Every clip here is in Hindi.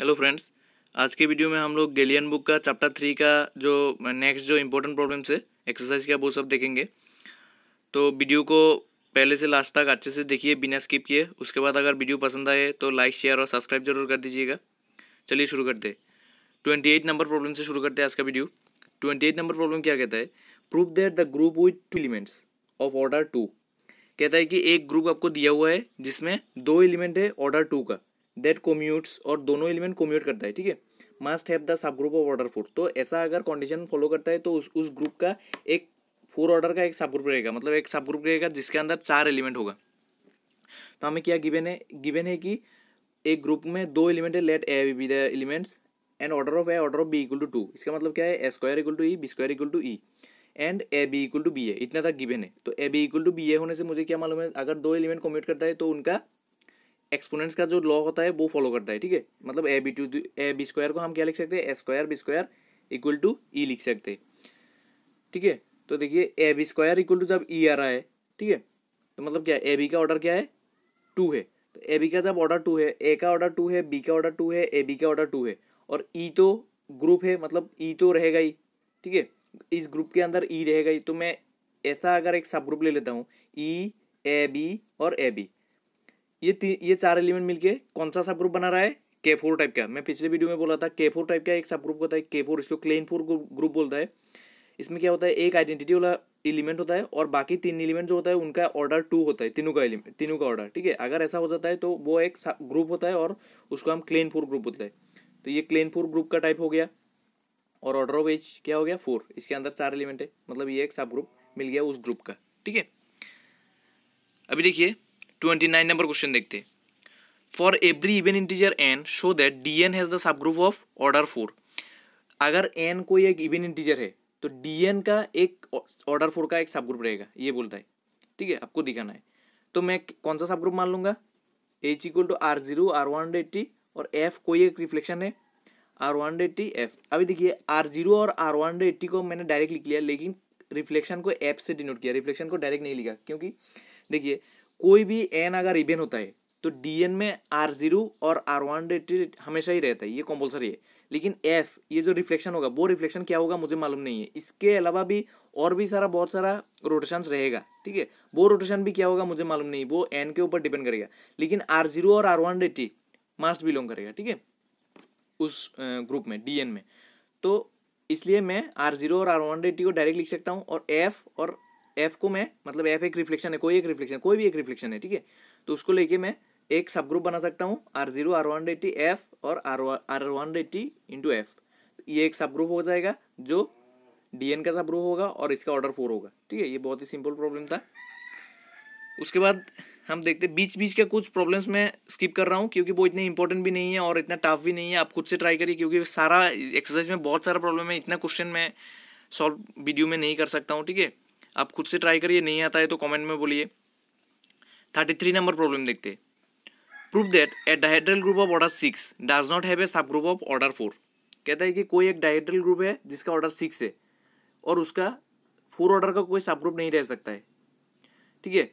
हेलो फ्रेंड्स आज के वीडियो में हम लोग गेलियन बुक का चैप्टर थ्री का जो नेक्स्ट जो इम्पोर्टेंट प्रॉब्लम्स है एक्सरसाइज का वो सब देखेंगे तो वीडियो को पहले से लास्ट तक अच्छे से देखिए बिना स्किप किए उसके बाद अगर वीडियो पसंद आए तो लाइक शेयर और सब्सक्राइब जरूर कर दीजिएगा चलिए शुरू करते ट्वेंटी एट नंबर प्रॉब्लम से शुरू करते हैं आज का video twenty eight number problem क्या कहता है proof that the group with two elements of order two कहता है कि एक ग्रुप आपको दिया हुआ है जिसमें दो एलिमेंट है ऑर्डर टू का दैट कोम्यूट्स और दोनों एलिमेंट कोम्यूट करता है ठीक है must have the sub group of order four तो ऐसा अगर कंडीशन फॉलो करता है तो उस उस ग्रुप का एक फोर ऑर्डर का एक सब ग्रुप रहेगा मतलब एक सब ग्रुप रहेगा जिसके अंदर चार एलिमेंट होगा तो हमें क्या गिवेन है गिवेन है कि एक ग्रुप में दो एलिमेंट है let A B the elements and order of A order of B equal to two इसका मतलब क्या है A square equal to E B square equal to E and A B equal to B A इतना तक गिवेन है तो ए B equal to B A होने से मुझे क्या मालूम है अगर दो एलिमेंट कम्यूट करता है तो उनका एक्सपोनेंट्स का जो लॉ होता है वो फॉलो करता है ठीक है मतलब A B to A B square को हम क्या लिख सकते हैं A square B square equal to E लिख सकते ठीक है तो देखिए A B square equal to जब ई e आ रहा है ठीक है तो मतलब क्या ए बी का ऑर्डर क्या है टू है तो ए बी का जब ऑर्डर टू है ए का ऑर्डर टू है बी का ऑर्डर टू है ए बी का ऑर्डर टू है और ई e तो ग्रुप है मतलब ई e तो रहेगा ही ठीक है इस ग्रुप के अंदर ई रहेगा ही तो मैं ऐसा अगर एक सब ग्रुप ले लेता हूँ ई ए बी और ए बी ये ये चार एलिमेंट मिलके कौन सा सब ग्रुप बना रहा है के फोर टाइप का मैं पिछले वीडियो में बोला था के फोर टाइप का एक सब ग्रुप होता है के फोर इसको क्लेन फोर ग्रुप बोलता है इसमें क्या होता है एक आइडेंटिटी वाला एलिमेंट होता है और बाकी तीन एलिमेंट जो होता है उनका ऑर्डर टू होता है तीनों का एलिमेंट तीनों का ऑर्डर ठीक है अगर ऐसा हो जाता है तो वो एक ग्रुप होता है और उसको हम क्लेन फोर ग्रुप बोलते हैं तो ये क्लेन फोर ग्रुप का टाइप हो गया और ऑर्डर ऑफ एज क्या हो गया फोर इसके अंदर चार एलिमेंट है मतलब ये एक सब ग्रुप मिल गया उस ग्रुप का ठीक है अभी देखिए ट्वेंटी नाइन नंबर क्वेश्चन देखते for every even integer N show that D N has the sub group of order four अगर एन कोई एक इवन इंटीजर है तो डी एन का एक ऑर्डर फोर का एक सब ग्रुप रहेगा ये बोलता है ठीक है आपको दिखाना है तो मैं कौन सा सब ग्रुप मान लूंगा H equal to R zero R one hundred eighty और एफ कोई एक रिफ्लेक्शन है R one hundred eighty F अभी देखिए आर जीरो और आर वन हंड्रेड एट्टी को मैंने डायरेक्ट लिख लिया लेकिन रिफ्लेक्शन को एफ से डिनोट किया रिफ्लेक्शन को डायरेक्ट नहीं लिखा क्योंकि देखिए कोई भी एन अगर इवेंट होता है तो डी एन में आर जीरो और आर वन हमेशा ही रहता है ये कंपलसरी है लेकिन एफ ये जो रिफ्लेक्शन होगा वो रिफ्लेक्शन क्या होगा मुझे मालूम नहीं है इसके अलावा भी और भी सारा बहुत सारा रोटेशन रहेगा ठीक है वो रोटेशन भी क्या होगा मुझे मालूम नहीं वो एन के ऊपर डिपेंड करेगा लेकिन आर जीरो और R one eighty must belong करेगा ठीक है उस ग्रुप में डी एन में तो इसलिए मैं आर जीरो और आर वन डेटी को डायरेक्ट लिख सकता हूँ और एफ और एफ को मैं मतलब एफ एक रिफ्लेक्शन है कोई एक रिफ्लेक्शन कोई भी एक रिफ्लेक्शन है ठीक है तो उसको लेके मैं एक सब ग्रुप बना सकता हूँ R zero R one eighty F और R R one eighty into F ये एक सब ग्रुप हो जाएगा जो डी एन का सब ग्रुप होगा और इसका ऑर्डर फोर होगा ठीक है ये बहुत ही सिंपल प्रॉब्लम था उसके बाद हम देखते बीच बीच के कुछ प्रॉब्लम्स मैं स्किप कर रहा हूँ क्योंकि वो इतने इंपॉर्टेंट भी नहीं है और इतना टफ भी नहीं है आप खुद से ट्राई करिए क्योंकि सारा एक्सरसाइज में बहुत सारा प्रॉब्लम है इतना क्वेश्चन मैं सॉल्व वीडियो में नहीं कर सकता हूँ ठीक है आप खुद से ट्राई करिए नहीं आता है तो कमेंट में बोलिए थर्टी थ्री नंबर प्रॉब्लम देखते proof prove that a dihedral group of order six does not have a sub group of order four कहता है कि कोई एक डायड्रल ग्रुप है जिसका ऑर्डर सिक्स है और उसका फोर ऑर्डर का कोई सब ग्रुप नहीं रह सकता है ठीक है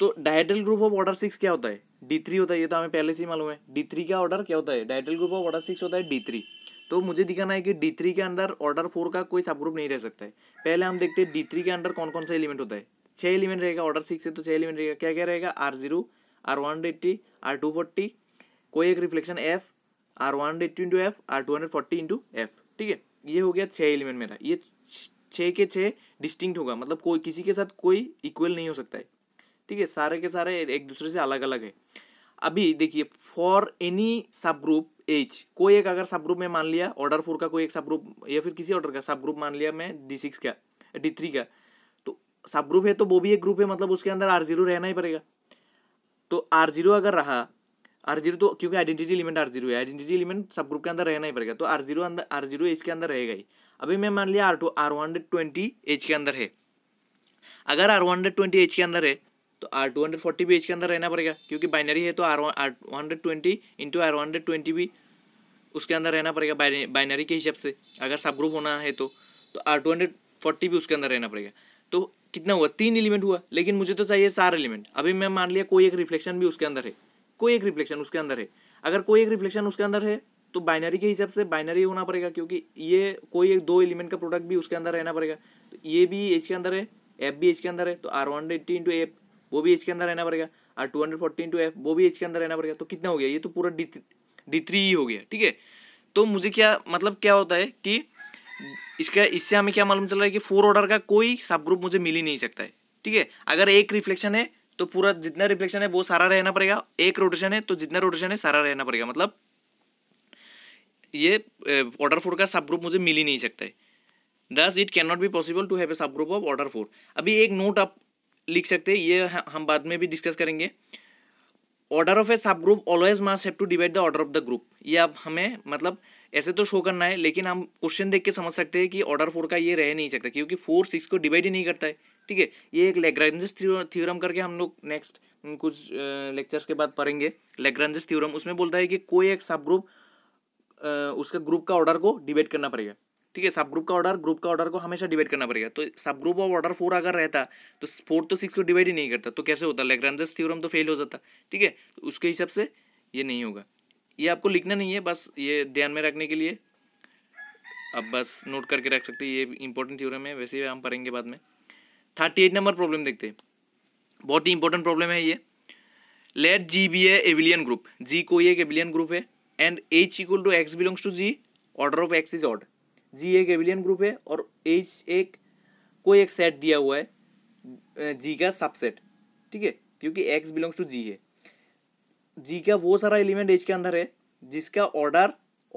तो dihedral group of order six क्या होता है डी थ्री होता है ये तो हमें पहले से ही मालूम है डी थ्री का ऑर्डर क्या होता है dihedral group of order six होता है डी थ्री तो मुझे दिखाना है कि डी थ्री के अंदर ऑर्डर फोर का कोई सब ग्रुप नहीं रह सकता है पहले हम देखते हैं डी थ्री के अंदर कौन कौन सा एलिमेंट होता है छः एलिमेंट रहेगा ऑर्डर सिक्स है तो छः एलिमेंट रहेगा क्या क्या रहेगा R zero R one hundred eighty R two forty कोई एक reflection F R one hundred eighty into F R two hundred forty into F ठीक है ये हो गया छः एलिमेंट मेरा ये छः के छः डिस्टिंक्ट होगा मतलब कोई किसी के साथ कोई इक्वल नहीं हो सकता है ठीक है सारे के सारे एक दूसरे से अलग अलग है अभी देखिए for any sub group H कोई एक अगर सब ग्रुप में मान लिया ऑर्डर फोर का कोई एक सब ग्रुप या फिर किसी ऑर्डर का सब ग्रुप मान लिया मैं डी सिक्स का डी थ्री का तो सब ग्रुप है तो वो भी एक ग्रुप है मतलब उसके अंदर आर जीरो रहना ही पड़ेगा तो आर जीरो अगर रहा आर जीरो तो क्योंकि आइडेंटिटी एलिमेंट आर जीरो है आइडेंटिटी एलिमेंट सब ग्रुप के अंदर रहना ही पड़ेगा तो आर जीरो अंदर आर जीरो एच के अंदर रहेगा ही अभी मैं मान लिया R two R one hundred twenty H के अंदर है अगर R one hundred twenty H के अंदर है तो आर टू हंड्रेड फोर्टी भी इसके अंदर रहना पड़ेगा क्योंकि बाइनरी है तो R one R one hundred twenty into R hundred twenty भी उसके अंदर रहना पड़ेगा बाइनरी के हिसाब से अगर सब ग्रुप होना है तो तो आर टू हंड्रेड फोर्टी भी उसके अंदर रहना पड़ेगा तो कितना हुआ तीन एलिमेंट हुआ लेकिन मुझे तो चाहिए चार एलिमेंट अभी मैं मान लिया कोई एक रिफ्लेक्शन भी उसके अंदर है कोई एक रिफ्लेक्शन उसके अंदर है अगर कोई एक रिफ्लेक्शन उसके अंदर है तो बाइनरी के हिसाब से बाइनरी होना पड़ेगा क्योंकि ये कोई एक दो एलिमेंट का प्रोडक्ट भी उसके अंदर रहना पड़ेगा तो ये भी इसके अंदर है एप भी इसके अंदर है तो R one eighty into F वो भी एच के अंदर रहना पड़ेगा और two hundred forty into F वो भी एच के अंदर रहना पड़ेगा तो कितना हो गया ये तो पूरा डी डी थ्री ही हो गया ठीक है तो मुझे क्या मतलब क्या होता है कि इसका इससे हमें क्या मालूम चल रहा है कि फोर ऑर्डर का कोई सब ग्रुप मुझे मिल ही नहीं सकता है ठीक है अगर एक रिफ्लेक्शन है तो पूरा जितना रिफ्लेक्शन है वो सारा रहना पड़ेगा एक रोटेशन है तो जितना रोटेशन है सारा रहना पड़ेगा मतलब ये ऑर्डर फोर का सब ग्रुप मुझे मिल ही नहीं सकता है thus it can not be possible to have a sub group of order four अभी एक नोट आप लिख सकते हैं ये हम बाद में भी डिस्कस करेंगे order of a sub group always must have to divide the order of the group ये अब हमें मतलब ऐसे तो शो करना है लेकिन हम क्वेश्चन देख के समझ सकते हैं कि ऑर्डर फोर का ये रह नहीं सकता क्योंकि फोर सिक्स को डिवाइड ही नहीं करता है ठीक है ये एक लेग्रांजस थ्योरम करके हम लोग नेक्स्ट कुछ लेक्चर्स के बाद पढ़ेंगे लेग्रांजस थ्योरम उसमें बोलता है कि कोई एक सब ग्रुप उसका ग्रुप का ऑर्डर को डिवाइड करना पड़ेगा ठीक है सब ग्रुप का ऑर्डर ग्रुप का ऑर्डर को हमेशा डिवाइड करना पड़ेगा तो सब ग्रुप ऑफ ऑर्डर फोर अगर रहता तो फोर तो सिक्स को डिवाइड ही नहीं करता तो कैसे होता लेग्रांजस थ्योरम तो फेल हो जाता ठीक है तो उसके हिसाब से ये नहीं होगा ये आपको लिखना नहीं है बस ये ध्यान में रखने के लिए आप बस नोट करके रख सकते ये इंपॉर्टेंट थ्योरम है वैसे हम पढ़ेंगे बाद में थर्टी एट नंबर प्रॉब्लम देखते हैं बहुत ही इंपॉर्टेंट प्रॉब्लम है ये let g be abelian group g कोई एक एविलियन ग्रुप है and h equal to x belongs to g order of x is order g एक एबिलियन ग्रुप है और एच एक कोई एक सेट दिया हुआ है जी का सबसेट ठीक है क्योंकि एक्स बिलोंग्स टू जी है जी का वो सारा एलिमेंट एच के अंदर है जिसका ऑर्डर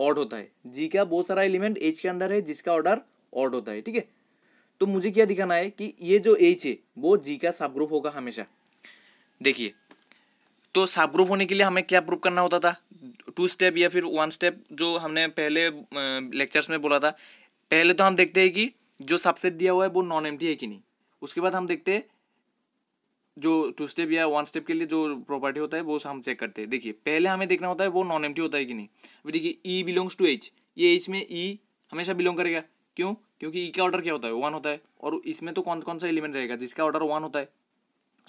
ऑड होता है जी का बहुत सारा एलिमेंट एच के अंदर है जिसका ऑर्डर ऑड होता है ठीक है तो मुझे क्या दिखाना है कि ये जो एच है वो जी का सब ग्रुप होगा हमेशा देखिए तो सब ग्रुप होने के लिए हमें क्या प्रूफ करना होता था टू स्टेप या फिर वन स्टेप जो हमने पहले लेक्चर्स में बोला था पहले तो हम देखते हैं कि जो सबसेट दिया हुआ है वो नॉन एम्प्टी है कि नहीं उसके बाद हम देखते हैं जो टू स्टेप या वन स्टेप के लिए जो प्रॉपर्टी होता है वो हम चेक करते हैं देखिए पहले हमें देखना होता है वो नॉन एम्प्टी होता है कि नहीं अभी देखिए ई बिलोंग्स टू एच ये एच में ई e हमेशा बिलोंग करेगा क्यों क्योंकि ई e का ऑर्डर क्या होता है वन होता है और इसमें तो कौन कौन सा एलिमेंट रहेगा जिसका ऑर्डर वन होता है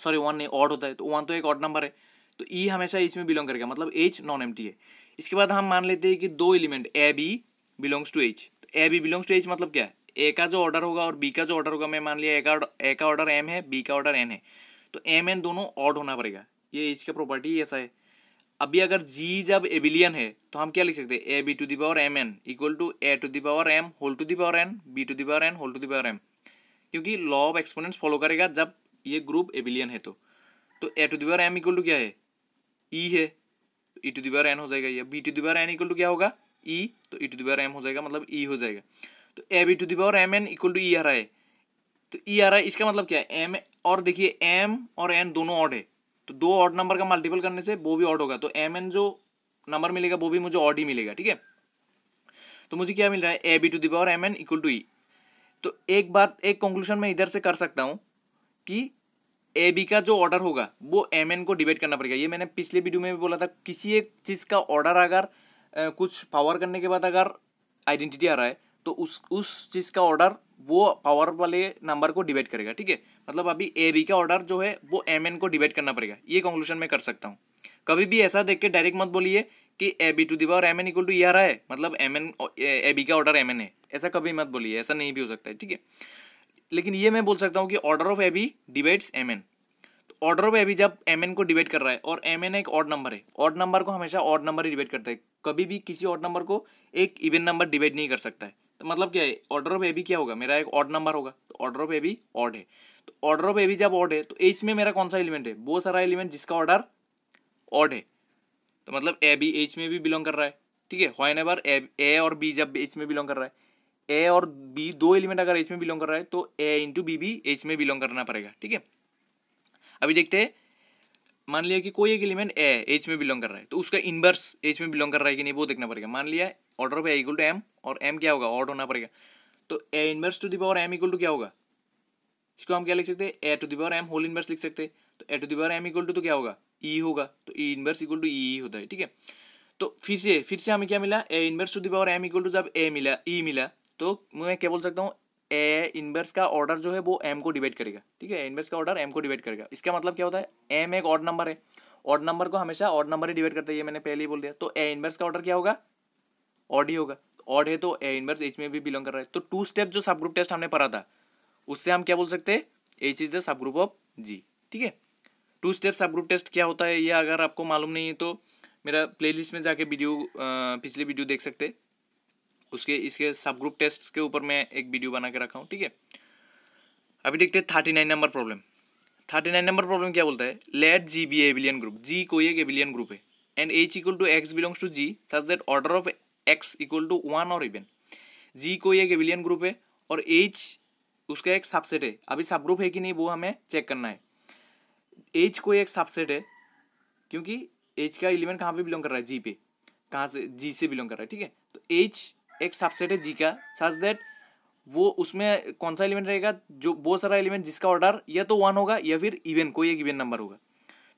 सॉरी वन नहीं ऑड होता है तो वन तो एक ऑड नंबर है तो ई e हमेशा एच में बिलोंग करेगा मतलब एच नॉन एम है इसके बाद हम मान लेते हैं कि दो element a b belongs to h तो ए बी बिलोंग्स टू एच मतलब क्या ए का जो ऑर्डर होगा और बी का जो ऑर्डर होगा मैं मान लिया ए का ए का ऑर्डर एम है बी का ऑर्डर एन है तो एम एन दोनों ऑड होना पड़ेगा ये एच का प्रॉपर्टी ऐसा है अभी अगर जी जब एबिलियन है तो हम क्या लिख सकते हैं a B to the power m n equal to a to the power m whole to the power n b to the power n whole to the power m क्योंकि लॉ ऑफ एक्सपोनेंट्स फॉलो करेगा जब ये ग्रुप एबिलियन है तो तो a to the power m equal to क्या है ई e है तो ई टू दिवार एन हो जाएगा ये b to the power n equal to क्या होगा ई e, तो ई टू दिवार एम हो जाएगा मतलब ई e हो जाएगा तो A B to the power m n equal to e r i तो ई आर आई इसका मतलब क्या है एम और देखिए एम और एन दोनों ऑड है तो दो ऑड नंबर का मल्टीपल करने से वो भी ऑड होगा तो एम एन जो नंबर मिलेगा वो भी मुझे ऑड ही मिलेगा ठीक है तो मुझे क्या मिल रहा है A B to the power m n equal to e तो एक बात एक कंक्लूजन मैं इधर से कर सकता हूँ कि ए बी का जो ऑर्डर होगा वो एम एन को डिवाइड करना पड़ेगा ये मैंने पिछले वीडियो में भी बोला था किसी एक चीज़ का ऑर्डर अगर कुछ पावर करने के बाद अगर आइडेंटिटी आ रहा है तो उस उस चीज़ का ऑर्डर वो पावर वाले नंबर को डिवाइड करेगा ठीक है मतलब अभी ए बी का ऑर्डर जो है वो एम एन को डिवाइड करना पड़ेगा ये कंक्लूजन मैं कर सकता हूँ कभी भी ऐसा देख के डायरेक्ट मत बोलिए कि a B to the m n equal to e आ रहा है मतलब एम एन ए बी का ऑर्डर एम एन है ऐसा कभी मत बोलिए ऐसा नहीं भी हो सकता है ठीक है लेकिन ये मैं बोल सकता हूँ कि order of a b divides m n तो ऑर्डर ऑफ एबी जब एम एन को डिवाइड कर रहा है और एम एन एक ऑड नंबर है ऑड नंबर को हमेशा ऑड नंबर ही डिवाइड करता है कभी भी किसी ऑड नंबर को एक इवन नंबर डिबेट नहीं कर सकता है तो मतलब क्या है ऑर्डर ऑफ एबी क्या होगा मेरा एक ऑड नंबर होगा तो ऑर्डर ऑफ एबी ऑड है तो ऑर्डर ऑफ एबी जब ऑड है तो एच में मेरा कौन सा एलिमेंट है बहुत सारा एलिमेंट जिसका ऑर्डर ऑड है तो मतलब ए बी एच में भी बिलोंग कर रहा है ठीक है वाइन एवर ए और बी जब एच में बिलोंग कर रहा है ए और बी दो एलिमेंट अगर एच में बिलोंग कर रहा है तो ए इंटू बी भी एच में बिलोंग करना पड़ेगा ठीक है अभी देखते हैं मान लिया कि कोई एक एलिमेंट ए एच में बिलोंग कर रहा है तो उसका इनवर्स एच में बिलोंग कर रहा है कि नहीं वो देखना पड़ेगा मान लिया order of a two m और एम क्या होगा ऑर्ड होना पड़ेगा तो a inverse to the power m equal to क्या होगा इसको हम क्या लिख सकते हैं a to the power m whole inverse लिख सकते हैं तो a to the power m equal to तो क्या होगा ई e होगा तो e inverse equal to e होता है ठीक है तो फिर से फिर से हमें क्या मिला a inverse to the power m equal to जब ए मिला ई e मिला तो मैं क्या बोल सकता हूँ ए इनवर्स का ऑर्डर जो है वो एम को डिवाइड करेगा ठीक है इनवर्स का ऑर्डर एम को डिवाइड करेगा इसका मतलब क्या होता है एम एक ऑड नंबर है ऑड नंबर को हमेशा ऑड नंबर ही डिवाइड करता है ये मैंने पहले ही बोल दिया तो ए इनवर्स का ऑर्डर क्या होगा ऑड ही होगा ऑड है तो ए इनवर्स एच में भी बिलोंग कर रहा है तो टू स्टेप जो सब ग्रुप टेस्ट हमने पढ़ा था उससे हम क्या बोल सकते हैं h is the sub group of g ठीक है two step sub group test क्या होता है ये अगर आपको मालूम नहीं है तो मेरा प्लेलिस्ट में जाके वीडियो पिछले वीडियो देख सकते हैं उसके इसके सब ग्रुप टेस्ट के ऊपर मैं एक वीडियो बना के रखा हूँ ठीक है अभी देखते हैं thirty nine number problem thirty nine number problem क्या बोलता है let g be abelian group g कोई एक एविलियन ग्रुप है and h equal to x belongs to g such that order of x equal to one और इवन जी कोई एक एविलियन ग्रुप है और एच उसका एक सबसेट है अभी सब ग्रुप है कि नहीं वो हमें चेक करना है एच कोई एक सबसेट है क्योंकि एच का एलिमेंट कहाँ पे बिलोंग कर रहा है जी पे कहाँ से जी से बिलोंग कर रहा है ठीक है तो एच एक सबसेट है जी का सच देट वो उसमें कौन सा एलिमेंट रहेगा जो बहुत सारा एलिमेंट जिसका ऑर्डर या तो वन होगा या फिर इवन कोई एक इवन नंबर होगा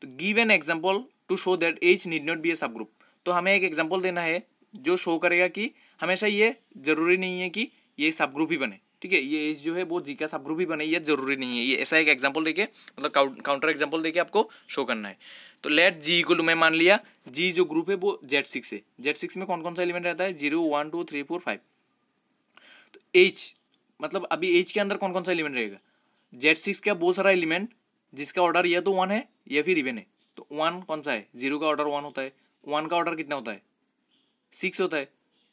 तो give an example to show that h need not be a sub group तो हमें एक एग्जाम्पल देना है जो शो करेगा कि हमेशा ये ज़रूरी नहीं है कि ये सब ग्रुप ही बने ठीक है ये एज जो है वो जी का सब ग्रुप ही बने ये ज़रूरी नहीं है ये ऐसा एक एग्जाम्पल देके मतलब काउंटर एग्जाम्पल देके आपको शो करना है तो लेट जी इक्वल टू मैं मान लिया जी जो ग्रुप है वो जेड सिक्स है जेड सिक्स में कौन कौन सा एलिमेंट रहता है zero one two three four five तो एच मतलब अभी एच के अंदर कौन कौन सा एलिमेंट रहेगा जेड सिक्स का बहुत सारा एलिमेंट जिसका ऑर्डर या तो वन है या फिर इवन है तो वन कौन सा है जीरो का ऑर्डर वन होता है वन का ऑर्डर कितना होता है सिक्स होता है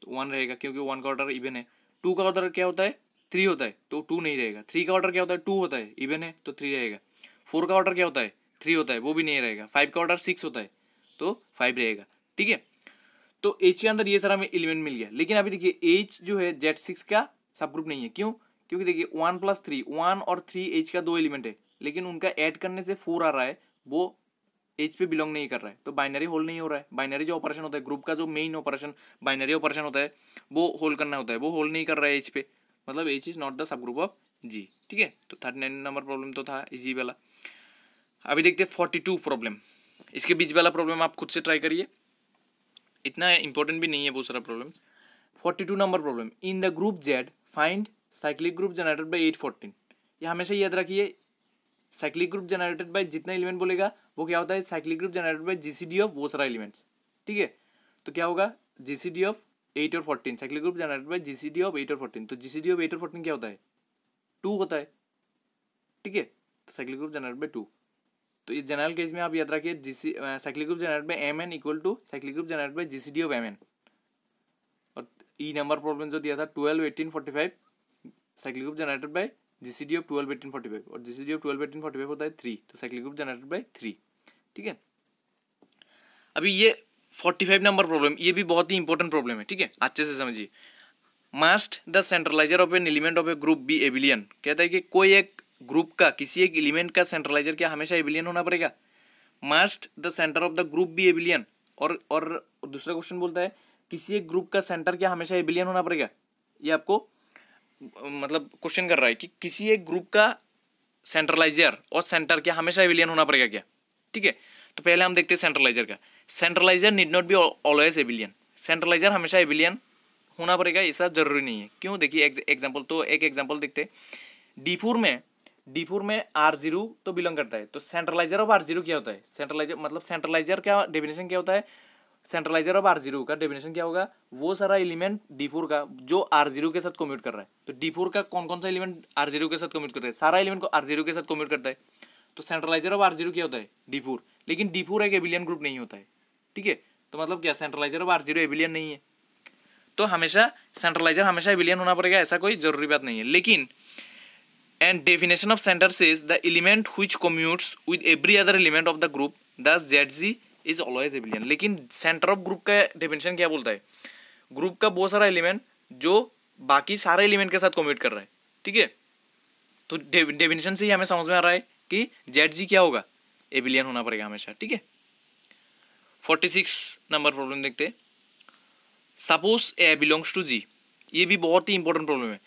तो वन रहेगा क्योंकि वन का ऑर्डर इवन है टू का ऑर्डर क्या होता है थ्री होता है तो टू नहीं रहेगा थ्री का ऑर्डर क्या होता है टू होता है इवन है तो थ्री रहेगा फोर का ऑर्डर क्या होता है थ्री होता है वो भी नहीं रहेगा फाइव का ऑर्डर सिक्स होता है तो फाइव रहेगा ठीक है तो एच के अंदर ये सारा हमें एलिमेंट मिल गया लेकिन अभी देखिए एच जो है जेड सिक्स का सब ग्रुप नहीं है क्यों क्योंकि देखिए वन प्लस थ्री वन और थ्री एच का दो एलिमेंट है लेकिन उनका ऐड करने से फोर आ रहा है वो एच पे बिलोंग नहीं कर रहा है तो बाइनरी होल नहीं हो रहा है बाइनरी जो ऑपरेशन होता है ग्रुप का जो मेन ऑपरेशन बाइनरी ऑपरेशन होता है वो होल करना होता है वो होल नहीं कर रहा है एच पे मतलब h is not the sub group of g ठीक है तो थर्टी नाइन नंबर प्रॉब्लम तो था इजी वाला अभी देखते हैं फोर्टी टू प्रॉब्लम इसके बीच वाला प्रॉब्लम आप खुद से ट्राई करिए इतना इंपॉर्टेंट भी नहीं है बहुत सारा problem forty two number problem in the group Z find cyclic group generated by eight fourteen ये हमेशा याद रखिए साइक्लिक ग्रुप जनरेटेड बाय जितना एलिमेंट बोलेगा वो क्या होता है cyclic group generated by g c d of वो सारा एलिमेंट्स ठीक है तो क्या होगा जीसीडी ऑफ एट और fourteen cyclic group generated c d of eight और फोर्टीन तो जीसीडी ऑफ एट और फोर्टीन क्या होता है टू होता है ठीक है cyclic group generated by two तो ये जनरल केस में आप याद रखिए GC cyclic group generate by m n equal to cyclic group generate by g c d of m n और ई नंबर प्रॉब्लम जो दिया था twelve eighteen forty five cyclic group generated by g c d of twelve eighteen forty five और g c d of twelve eighteen forty five होता है थ्री तो cyclic group generated by three ठीक है अभी ये फोर्टी फाइव नंबर प्रॉब्लम ये भी बहुत ही इंपॉर्टेंट प्रॉब्लम है ठीक है अच्छे से समझिए must the centraliser of an element of a group be abelian कहता है कि कोई एक ग्रुप का किसी एक एलिमेंट का सेंट्रलाइजर क्या हमेशा एविलियन होना पड़ेगा must the centre of the group भी एविलियन और और दूसरा क्वेश्चन बोलता है किसी एक ग्रुप का सेंटर क्या हमेशा एविलियन होना पड़ेगा ये आपको मतलब क्वेश्चन कर रहा है कि किसी एक ग्रुप का सेंट्रलाइजर और सेंटर क्या हमेशा एविलियन होना पड़ेगा क्या ठीक है तो पहले हम देखते हैं सेंट्रलाइजर का centraliser need not be always abelian centraliser हमेशा एविलियन होना पड़ेगा ऐसा जरूरी नहीं है क्यों देखिए एग्जाम्पल तो एक एग्जाम्पल देखते डी फोर में डी फोर में आर जीरो तो बिलोंग करता है तो सेंट्रलाइजर ऑफ आर जीरो क्या होता है सेंट्रलाइजर मतलब सेंट्रलाइजर का डेफिनेशन क्या होता है सेंट्रलाइजर ऑफ आर जीरो का डेफिनेशन क्या होगा वो सारा एलिमेंट डी फोर का जो आर जीरो के साथ कम्यूट कर रहा है तो डी फोर का कौन कौन सा एलिमेंट आर जीरो के साथ कम्यूट कर रहा है सारा एलिमेंट को आर जीरो के साथ कम्यूट करता है तो सेंट्रलाइजर ऑफ आर जीरो क्या होता है डी फोर लेकिन डी फोर एक एबिलियन ग्रुप नहीं होता है ठीक है तो मतलब क्या centraliser of r zero abelian नहीं है तो हमेशा सेंट्रलाइजर हमेशा एबिलियन होना पड़ेगा ऐसा कोई जरूरी बात नहीं है लेकिन and definition of is the element element which with every other element of the group group thus zg is always abelian लेकिन सेंटर ऑफ ग्रुप का डेफिनेशन क्या बोलता है ग्रुप का बहुत सारा एलिमेंट जो बाकी सारे एलिमेंट के साथ कम्यूट कर रहा है ठीक है तो डेफिनेशन से ही हमें समझ में आ रहा है कि जेड जी क्या होगा एबिलियन होना पड़ेगा हमेशा ठीक है फोर्टी सिक्स नंबर प्रॉब्लम देखते suppose a belongs to g ये भी बहुत ही इंपॉर्टेंट प्रॉब्लम है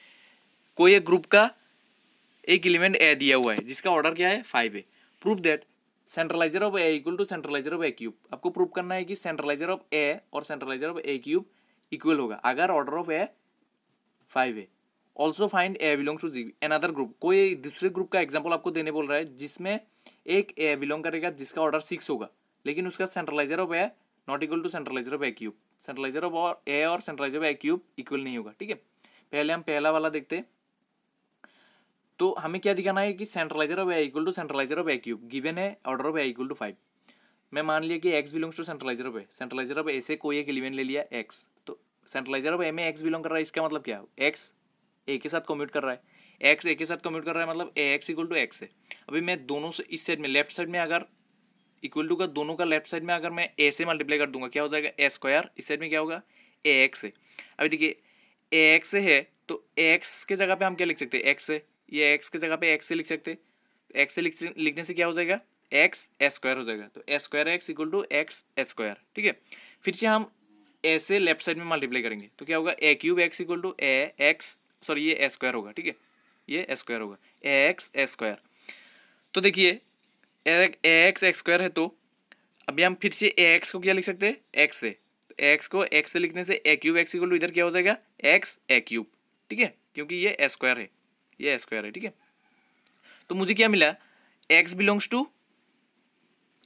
कोई एक ग्रुप का एक एलिमेंट ए दिया हुआ है जिसका ऑर्डर क्या है five a proof that centraliser of a equal to सेंट्रलाइजर of a cube आपको प्रूव करना है कि सेंट्रलाइजर ऑफ ए और सेंट्रलाइजर ऑफ ए क्यूब इक्वल होगा अगर order of a five a also find a belong to g other group कोई दूसरे ग्रुप का एग्जाम्पल आपको देने बोल रहा है जिसमें एक ए बिलोंग करेगा जिसका ऑर्डर सिक्स होगा लेकिन उसका centraliser of a not equal to सेंट्रलाइजर of a cube centraliser of a और सेंट्रलाइजर ऑफ ए क्यूब इक्वल नहीं होगा ठीक है पहले हम पहला वाला देखते हैं तो हमें क्या दिखाना है कि centraliser of equal to सेंट्रलाइजर of a cube given है order of equal to five मैं मान लिया कि x belongs to सेंट्रलाइजर of a centraliser of a से कोई एक इलेवन ले लिया एक्स तो सेंट्रलाइजर ऑफ ए में एक्स बिलोंग कर रहा है इसका मतलब क्या है एक्स ए के साथ कम्यूट कर रहा है एक्स ए के साथ कम्यूट कर रहा है मतलब a x equal to x है अभी मैं दोनों से इस साइड में लेफ्ट साइड में अगर इक्वल टू का दोनों का लेफ्ट साइड में अगर मैं ए से मल्टीप्लाई कर दूंगा क्या हो जाएगा ए स्क्वायर इस साइड में क्या होगा ए एक्स है अभी देखिए ए एक्स है तो एक्स के जगह पे हम क्या लिख सकते हैं एक्स है ये एक्स की जगह पे एक्स से लिख सकते एक्स से लिख लिखने से क्या हो जाएगा एक्स स्क्वायर हो जाएगा तो square x equal to x square ठीक है फिर से हम ए से लेफ्ट साइड में मल्टीप्लाई करेंगे तो क्या होगा a cube x equal to a x sorry ये ए स्क्वायर होगा ठीक है ये ए स्क्वायर होगा ए एक्स ए स्क्वायर तो देखिए ए एक्स स्क्वायर है तो अभी हम फिर से ए एक्स को क्या लिख सकते हैं एक्स से तो एक्स को एक्स से लिखने से a cube x equal to इधर क्या हो जाएगा एक्स ए क्यूब ठीक है क्योंकि ये ए स्क्वायर है ये स्क्वायर है ठीक है तो मुझे क्या मिला एक्स बिलोंग्स टू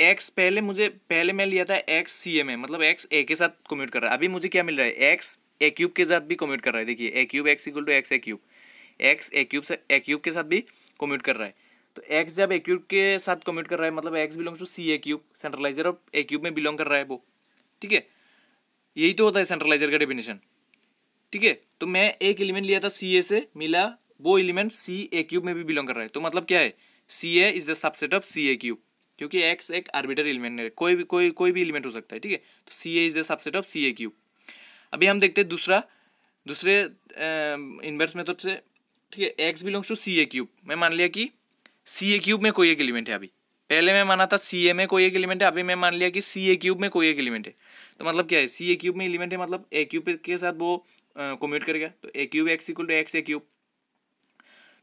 एक्स पहले मुझे पहले मैं लिया था एक्स सी एम ए मतलब एक्स ए के साथ कम्यूट कर रहा है अभी मुझे क्या मिल रहा है एक्स ए क्यूब के साथ भी कम्यूट कर रहा है देखिए a cube x equal to x a cube x a cube से ए क्यूब के साथ भी कम्यूट कर रहा है तो एक्स जब ए क्यूब के साथ कम्यूट कर रहा है मतलब x belongs to C a cube centraliser of a cube में बिलोंग कर रहा है वो ठीक है यही तो होता है सेंट्रलाइजर का डेफिनेशन ठीक है तो मैं एक एलिमेंट लिया था सी ए से मिला वो एलिमेंट सी ए क्यूब में भी बिलोंग कर रहा है तो मतलब क्या है c a is the subset of C a cube क्योंकि एक्स एक आर्बिटर एलिमेंट है कोई भी कोई कोई भी एलिमेंट हो सकता है ठीक है तो c a is the subset of C a cube अभी हम देखते हैं दूसरा दूसरे इन्वर्स मेथड से ठीक है x belongs to C a cube मैं मान लिया कि सी ए क्यूब में कोई एक एलिमेंट है अभी पहले मैं माना था सी ए में कोई एक एलिमेंट है अभी मैं मान लिया कि सी ए क्यूब में कोई एक एलिमेंट है तो मतलब क्या है सी ए क्यूब में एलिमेंट है मतलब ए क्यूब के साथ वो कम्यूट करेगा तो a cube x equal to x a cube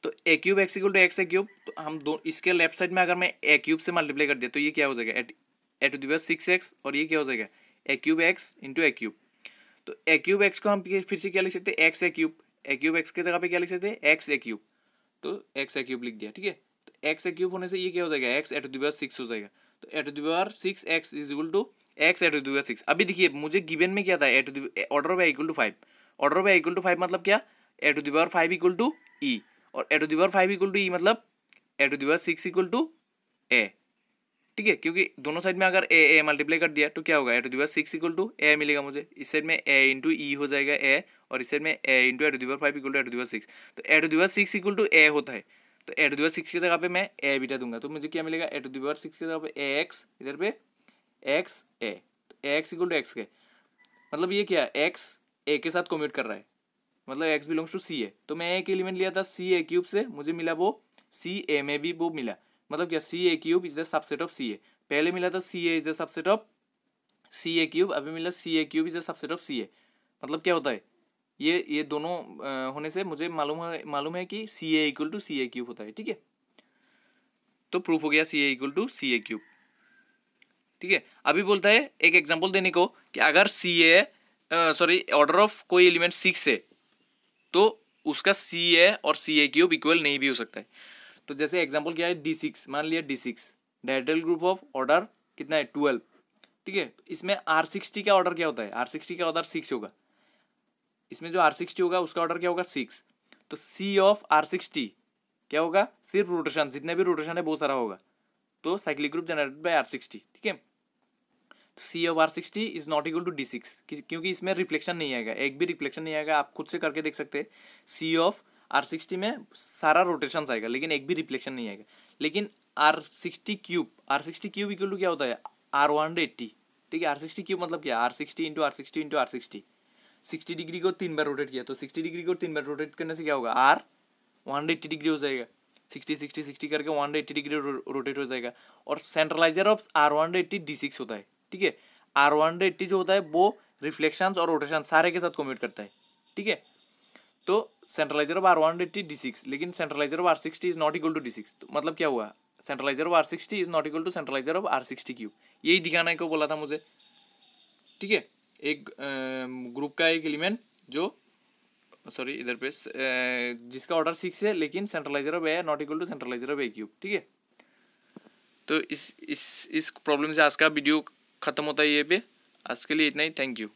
तो a cube x equal to x a cube तो हम दो इसके लेफ्ट साइड में अगर मैं ए क्यूब से मल्टीप्लाई कर दिया तो ये क्या हो जाएगा एट एट टू दिवस सिक्स एक्स और ये क्या हो जाएगा a cube x into a cube तो ए क्यूब एक्स को हम फिर से क्या लिख सकते हैं x a cube a cube x के जगह पे क्या लिख सकते हैं एक्स ए क्यूब तो एक्स ए क्यूब लिख दिया ठीक है तो एक्स ए क्यूब होने से ये क्या हो जाएगा एक्स एट दिवस सिक्स हो जाएगा तो a to the power six x is equal to x a to the power six अभी देखिए मुझे गिवन में क्या था at order of equal to five order of equal to five मतलब क्या a to the power five equal to e और a to the power five equal to e मतलब a to the power six equal to a ठीक है क्योंकि दोनों साइड में अगर ए ए मल्टीप्लाई कर दिया तो क्या होगा a to the power six equal to a मिलेगा मुझे इस साइड में ए इंटू ई e हो जाएगा ए और इस साइड में a into a to the power five equal to a to the power six तो a to the power six equal to a होता है तो ए टू दीवर सिक्स की जगह पे मैं ए बीटा दूंगा तो मुझे क्या मिलेगा ए टू दीवर सिक्स की जगह पे ए एक्स इधर पे एक्स ए तो a x equal to x के मतलब ये क्या एक्स ए के साथ कम्यूट कर रहा है मतलब x belongs to C a तो मैं एक एलिमेंट लिया था सी ए क्यूब से मुझे मिला वो सी ए में भी वो मिला मतलब क्या C a cube is the subset of C a पहले मिला था C a is the subset of C a cube अभी मिला C a cube is the subset of C a मतलब क्या होता है ये ये दोनों होने से मुझे मालूम है मालूम है कि C a equal to C a cube होता है ठीक है तो प्रूफ हो गया C a equal to C a cube ठीक है अभी बोलता है एक एग्जाम्पल देने को कि अगर C a sorry order of कोई एलिमेंट सिक्स है तो उसका सी ए और सी ए क्यूब इक्वल नहीं भी हो सकता है तो जैसे एग्जाम्पल क्या है डी सिक्स मान लिया D six dihedral group of order कितना है ट्वेल्व ठीक है इसमें आर सिक्सटी का ऑर्डर क्या होता है आर सिक्सटी का ऑर्डर सिक्स होगा इसमें जो आर सिक्सटी होगा उसका ऑर्डर क्या होगा सिक्स तो सी ऑफ आर सिक्सटी क्या होगा सिर्फ रोटेशन जितने भी रोटेशन है बहुत सारा होगा तो cyclic group generated by R sixty ठीक है C of R sixty is not equal to D six क्योंकि इसमें रिफ्लेक्शन नहीं आएगा एक भी रिफ्लेक्शन नहीं आएगा आप खुद से करके देख सकते हैं सी ऑफ आर सिक्सटी में सारा रोटेशन आएगा लेकिन एक भी रिफ्लेक्शन नहीं आएगा लेकिन R sixty cube R sixty cube equal to क्या होता है आर वन हंड्रेड एट्टी ठीक है आर सिक्सटी क्यूब मतलब क्या R sixty into R sixty into R sixty sixty degree को तीन बार रोटेट किया तो सिक्सटी डिग्री को तीन बार रोटेट करने से क्या होगा R one hundred eighty degree हो जाएगा सिक्सटी सिक्सटी सिक्सटी करके one hundred eighty degree rotate हो जाएगा और सेंट्रलाइजर of R one hundred eighty D six होता है ठीक है आर वन हंड्रेड एट्टी जो होता है वो रिफ्लेक्शन और रोटेशन सारे के साथ कम्यूट करता है ठीक है तो centralizer of R one hundred eighty D six लेकिन centralizer of R sixty is not equal to D six मतलब क्या हुआ centralizer of R sixty is not equal to सेंट्रलाइजर of R sixty cube यही दिखाना है को बोला था मुझे ठीक है एक ग्रुप का एक एलिमेंट जो सॉरी इधर पे जिसका ऑर्डर सिक्स है लेकिन centralizer of a not equal to सेंट्रलाइजर of a cube ठीक है तो इस इस इस प्रॉब्लम से आज का वीडियो ख़त्म होता है ये भी आज के लिए इतना ही थैंक यू